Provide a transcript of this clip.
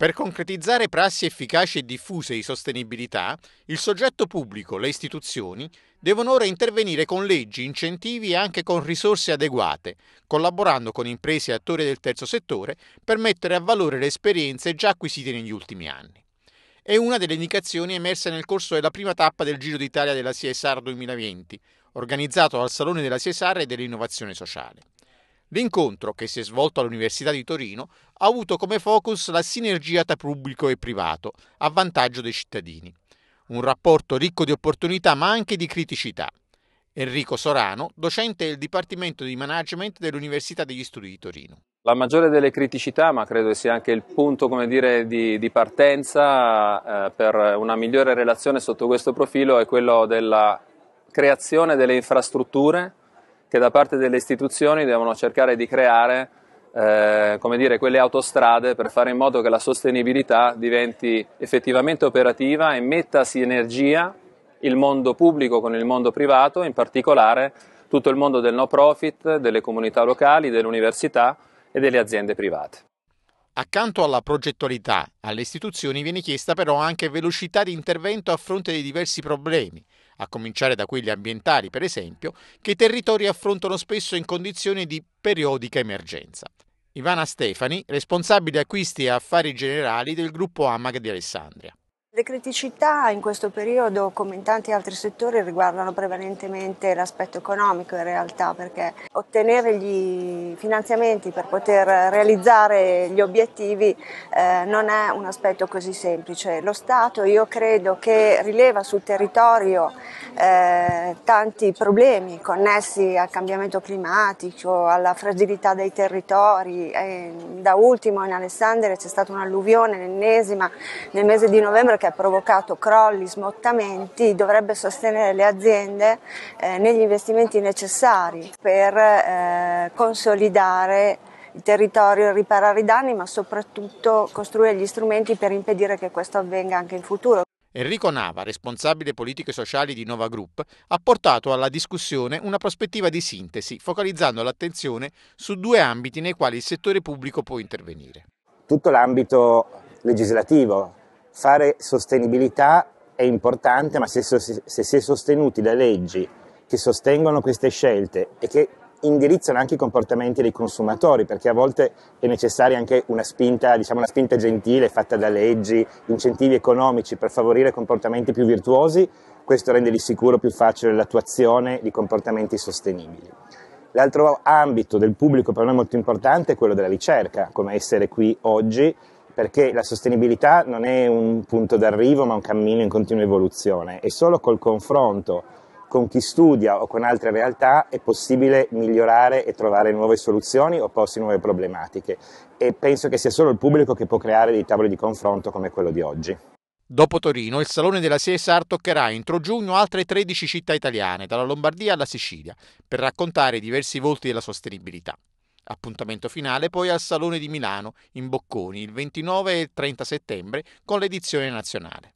Per concretizzare prassi efficaci e diffuse di sostenibilità, il soggetto pubblico, le istituzioni, devono ora intervenire con leggi, incentivi e anche con risorse adeguate, collaborando con imprese e attori del terzo settore per mettere a valore le esperienze già acquisite negli ultimi anni. È una delle indicazioni emerse nel corso della prima tappa del Giro d'Italia della CSR 2020, organizzato al Salone della CSR e dell'Innovazione Sociale. L'incontro, che si è svolto all'Università di Torino, ha avuto come focus la sinergia tra pubblico e privato, a vantaggio dei cittadini. Un rapporto ricco di opportunità ma anche di criticità. Enrico Sorano, docente del Dipartimento di Management dell'Università degli Studi di Torino. La maggiore delle criticità, ma credo sia anche il punto dire, di, di, partenza eh, per una migliore relazione sotto questo profilo, è quello della creazione delle infrastrutture che da parte delle istituzioni devono cercare di creare eh, come dire, quelle autostrade per fare in modo che la sostenibilità diventi effettivamente operativa e metta sinergia il mondo pubblico con il mondo privato, in particolare tutto il mondo del no profit, delle comunità locali, delle università e delle aziende private. Accanto alla progettualità, alle istituzioni viene chiesta però anche velocità di intervento a fronte dei diversi problemi, a cominciare da quelli ambientali, per esempio, che i territori affrontano spesso in condizioni di periodica emergenza. Ivana Stefani, responsabile acquisti e affari generali del gruppo AMAG di Alessandria. Le criticità in questo periodo, come in tanti altri settori, riguardano prevalentemente l'aspetto economico in realtà, perché ottenere gli finanziamenti per poter realizzare gli obiettivi eh, non è un aspetto così semplice. Lo Stato io credo che rileva sul territorio eh, tanti problemi connessi al cambiamento climatico, alla fragilità dei territori. E, da ultimo in Alessandria c'è stata un'alluvione, l'ennesima, nel mese di novembre che ha provocato crolli, smottamenti, dovrebbe sostenere le aziende eh, negli investimenti necessari per eh, consolidare il territorio, riparare i danni, ma soprattutto costruire gli strumenti per impedire che questo avvenga anche in futuro. Enrico Nava, responsabile politiche sociali di Nova Group, ha portato alla discussione una prospettiva di sintesi, focalizzando l'attenzione su due ambiti nei quali il settore pubblico può intervenire. Tutto l'ambito legislativo, fare sostenibilità è importante, ma se, se, si è sostenuti da leggi che sostengono queste scelte e che indirizzano anche i comportamenti dei consumatori, perché a volte è necessaria anche una spinta, diciamo una spinta gentile fatta da leggi, incentivi economici per favorire comportamenti più virtuosi, questo rende di sicuro più facile l'attuazione di comportamenti sostenibili. L'altro ambito del pubblico per noi molto importante è quello della ricerca, come essere qui oggi, perché la sostenibilità non è un punto d'arrivo ma un cammino in continua evoluzione e solo col confronto con chi studia o con altre realtà è possibile migliorare e trovare nuove soluzioni o porsi nuove problematiche e penso che sia solo il pubblico che può creare dei tavoli di confronto come quello di oggi. Dopo Torino, il Salone della CSR toccherà entro giugno altre 13 città italiane, dalla Lombardia alla Sicilia, per raccontare i diversi volti della sostenibilità. Appuntamento finale poi al Salone di Milano, in Bocconi, il 29 e 30 settembre, con l'edizione nazionale.